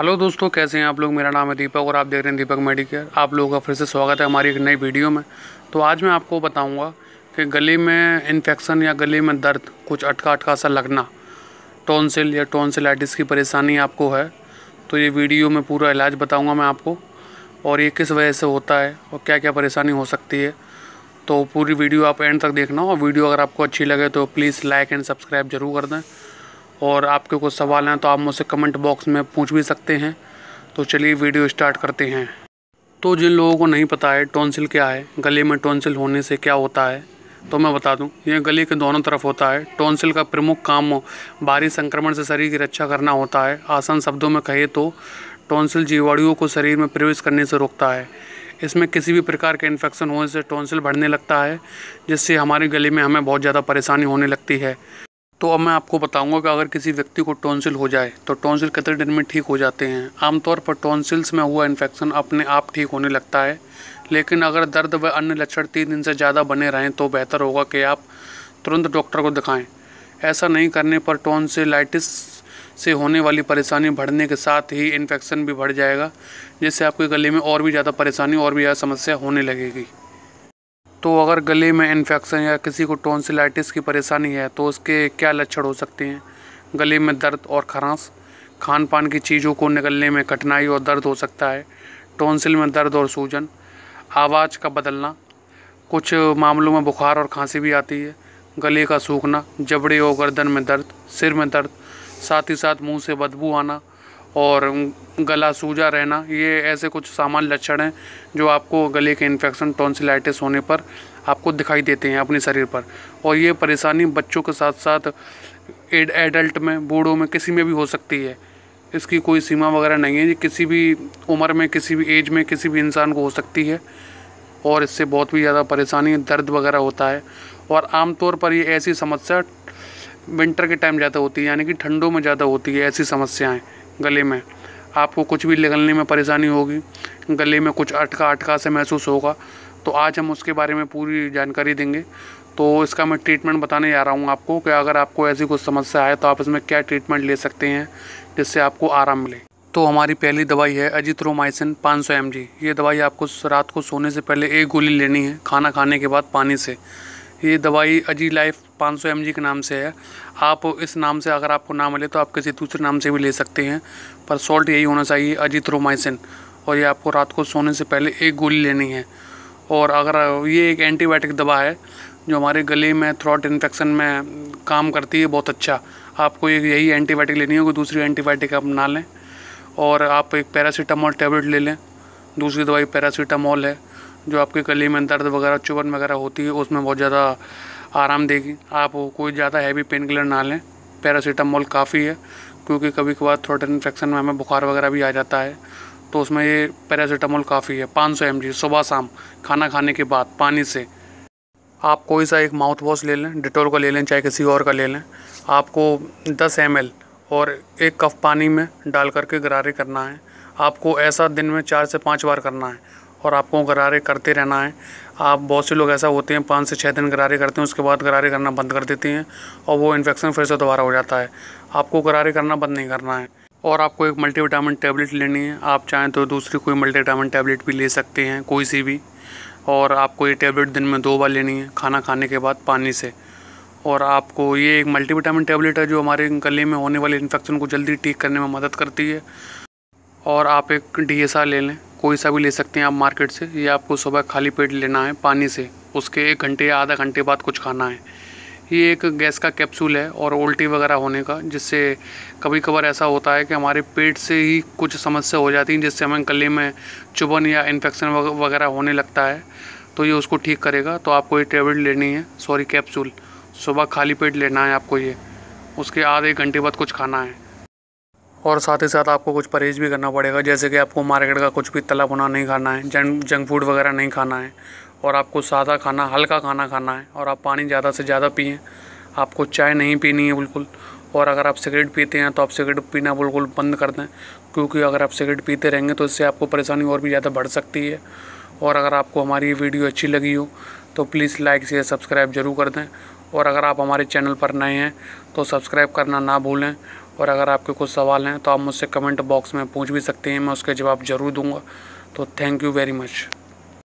hello दोस्तों कैसे हैं आप लोग मेरा नाम है दीपक और आप देख रहे हैं दीपक मेडिकेयर आप लोगों का फिर से स्वागत है हमारी एक नई वीडियो में तो आज मैं आपको बताऊंगा कि गले में इन्फेक्शन या गले में दर्द कुछ अटका अटका सा लगना टॉन्सिल या टॉन्सिलाइटिस की परेशानी आपको है तो ये वीडियो में पूरा इलाज बताऊँगा मैं आपको और ये किस वजह से होता है और क्या क्या परेशानी हो सकती है तो पूरी वीडियो आप एंड तक देखना और वीडियो अगर आपको अच्छी लगे तो प्लीज़ लाइक एंड सब्सक्राइब जरूर कर दें और आपके कुछ सवाल हैं तो आप मुझसे कमेंट बॉक्स में पूछ भी सकते हैं तो चलिए वीडियो स्टार्ट करते हैं तो जिन लोगों को नहीं पता है टॉन्सिल क्या है गले में टॉन्सिल होने से क्या होता है तो मैं बता दूं यह गले के दोनों तरफ होता है टॉन्सिल का प्रमुख काम बाहरी संक्रमण से शरीर की रक्षा करना होता है आसान शब्दों में कहे तो टॉन्सिल जीवाणुओं को शरीर में प्रवेश करने से रोकता है इसमें किसी भी प्रकार के इन्फेक्शन होने से टॉन्सिल बढ़ने लगता है जिससे हमारे गले में हमें बहुत ज़्यादा परेशानी होने लगती है तो अब मैं आपको बताऊंगा कि अगर किसी व्यक्ति को टॉन्सिल हो जाए तो टॉन्सिल कितने दिन में ठीक हो जाते हैं आमतौर पर टॉन्सिल्स में हुआ इन्फेक्शन अपने आप ठीक होने लगता है लेकिन अगर दर्द व अन्य लक्षण तीन दिन से ज़्यादा बने रहें तो बेहतर होगा कि आप तुरंत डॉक्टर को दिखाएं ऐसा नहीं करने पर टॉन्सिलाइटिस से होने वाली परेशानी बढ़ने के साथ ही इन्फेक्शन भी बढ़ जाएगा जिससे आपके गले में और भी ज़्यादा परेशानी और भी ज़्यादा समस्या होने लगेगी तो अगर गले में इन्फेक्शन या किसी को टॉन्सिलाइटिस की परेशानी है तो उसके क्या लक्षण हो सकते हैं गले में दर्द और खरास खान पान की चीज़ों को निकलने में कठिनाई और दर्द हो सकता है टॉन्सिल में दर्द और सूजन आवाज़ का बदलना कुछ मामलों में बुखार और खांसी भी आती है गले का सूखना जबड़े और गर्दन में दर्द सिर में दर्द साथ ही साथ मुंह से बदबू आना और गला सूजा रहना ये ऐसे कुछ सामान्य लक्षण हैं जो आपको गले के इन्फेक्शन टॉन्सिलाइटिस होने पर आपको दिखाई देते हैं अपने शरीर पर और ये परेशानी बच्चों के साथ साथ एड एडल्ट में बूढ़ों में किसी में भी हो सकती है इसकी कोई सीमा वगैरह नहीं है ये किसी भी उम्र में किसी भी एज में किसी भी इंसान को हो सकती है और इससे बहुत भी ज़्यादा परेशानी दर्द वगैरह होता है और आमतौर पर ये ऐसी समस्या विंटर के टाइम ज़्यादा होती है यानी कि ठंडों में ज़्यादा होती है ऐसी समस्याएँ गले में आपको कुछ भी निकलने में परेशानी होगी गले में कुछ अटका अटका से महसूस होगा तो आज हम उसके बारे में पूरी जानकारी देंगे तो इसका मैं ट्रीटमेंट बताने जा रहा हूँ आपको कि अगर आपको ऐसी कुछ समस्या आए तो आप इसमें क्या ट्रीटमेंट ले सकते हैं जिससे आपको आराम मिले तो हमारी पहली दवाई है अजिथ्रोमाइसिन 500 सौ ये दवाई आपको रात को सोने से पहले एक गोली लेनी है खाना खाने के बाद पानी से ये दवाई अजी लाइफ 500 सौ के नाम से है आप इस नाम से अगर आपको ना मिले तो आप किसी दूसरे नाम से भी ले सकते हैं पर सॉल्ट यही होना चाहिए अजीथ्रोमाइसिन और ये आपको रात को सोने से पहले एक गोली लेनी है और अगर ये एक एंटीबायोटिक दवा है जो हमारे गले में थ्रॉट इन्फेक्शन में काम करती है बहुत अच्छा आपको एक यही एंटीबायोटिक लेनी होगी दूसरी एंटीबायोटिक आप ना लें और आप एक पैरासीटामोल टेबलेट ले लें दूसरी दवाई पैरासीटामोल है जो आपके गले में दर्द वगैरह चुभन वगैरह होती है उसमें बहुत ज़्यादा आराम देगी आप कोई ज़्यादा हैवी पेन किलर ना लें पैरासीटामोल काफ़ी है क्योंकि कभी कभार थ्रोट इन्फेक्शन में हमें बुखार वगैरह भी आ जाता है तो उसमें ये पैरासीटामोल काफ़ी है 500 सौ सुबह शाम खाना खाने के बाद पानी से आप कोई सा एक माउथ वॉश ले लें डिटोल का ले लें चाहे किसी और का ले लें आपको 10 एम और एक कप पानी में डाल करके गरारे करना है आपको ऐसा दिन में चार से पाँच बार करना है और आपको गरारे करते रहना है आप बहुत से लोग ऐसा होते हैं पाँच से छः दिन गरारे करते हैं उसके बाद गरारे करना बंद कर देते हैं और वो इन्फेक्शन फिर से दोबारा हो जाता है आपको गरारे करना बंद नहीं करना है और आपको एक मल्टीविटामिन टैबलेट लेनी है आप चाहें तो दूसरी कोई मल्टीविटामिन टैबलेट भी ले सकते हैं कोई सी भी और आपको ये टैबलेट दिन में दो बार लेनी है खाना खाने के बाद पानी से और आपको ये एक मल्टीविटामिन टैबलेट है जो हमारे गले में होने वाले इन्फेक्शन को जल्दी ठीक करने में मदद करती है और आप एक डी ले लें कोई सा भी ले सकते हैं आप मार्केट से या आपको सुबह खाली पेट लेना है पानी से उसके एक घंटे या आधा घंटे बाद कुछ खाना है ये एक गैस का कैप्सूल है और उल्टी वगैरह होने का जिससे कभी कभार ऐसा होता है कि हमारे पेट से ही कुछ समस्या हो जाती है जिससे हमें गले में चुभन या इन्फेक्शन वगैरह होने लगता है तो ये उसको ठीक करेगा तो आपको ये टेबलेट लेनी है सॉरी कैप्सूल सुबह खाली पेट लेना है आपको ये उसके आधे घंटे बाद कुछ खाना है और साथ ही साथ आपको कुछ परहेज भी करना पड़ेगा जैसे कि आपको मार्केट का कुछ भी तला भुना नहीं खाना है जंक जंक फूड वगैरह नहीं खाना है और आपको सादा खाना हल्का खाना खाना है और आप पानी ज़्यादा से ज़्यादा पिए आपको चाय नहीं पीनी है बिल्कुल और अगर आप सिगरेट पीते हैं तो आप सिगरेट पीना बिल्कुल बंद कर दें क्योंकि अगर आप सिगरेट पीते रहेंगे तो इससे आपको परेशानी और भी ज़्यादा बढ़ सकती है और अगर आपको हमारी वीडियो अच्छी लगी हो तो प्लीज़ लाइक शेयर सब्सक्राइब जरूर कर दें और अगर आप हमारे चैनल पर नए हैं तो सब्सक्राइब करना ना भूलें और अगर आपके कुछ सवाल हैं तो आप मुझसे कमेंट बॉक्स में पूछ भी सकते हैं मैं उसके जवाब ज़रूर दूंगा तो थैंक यू वेरी मच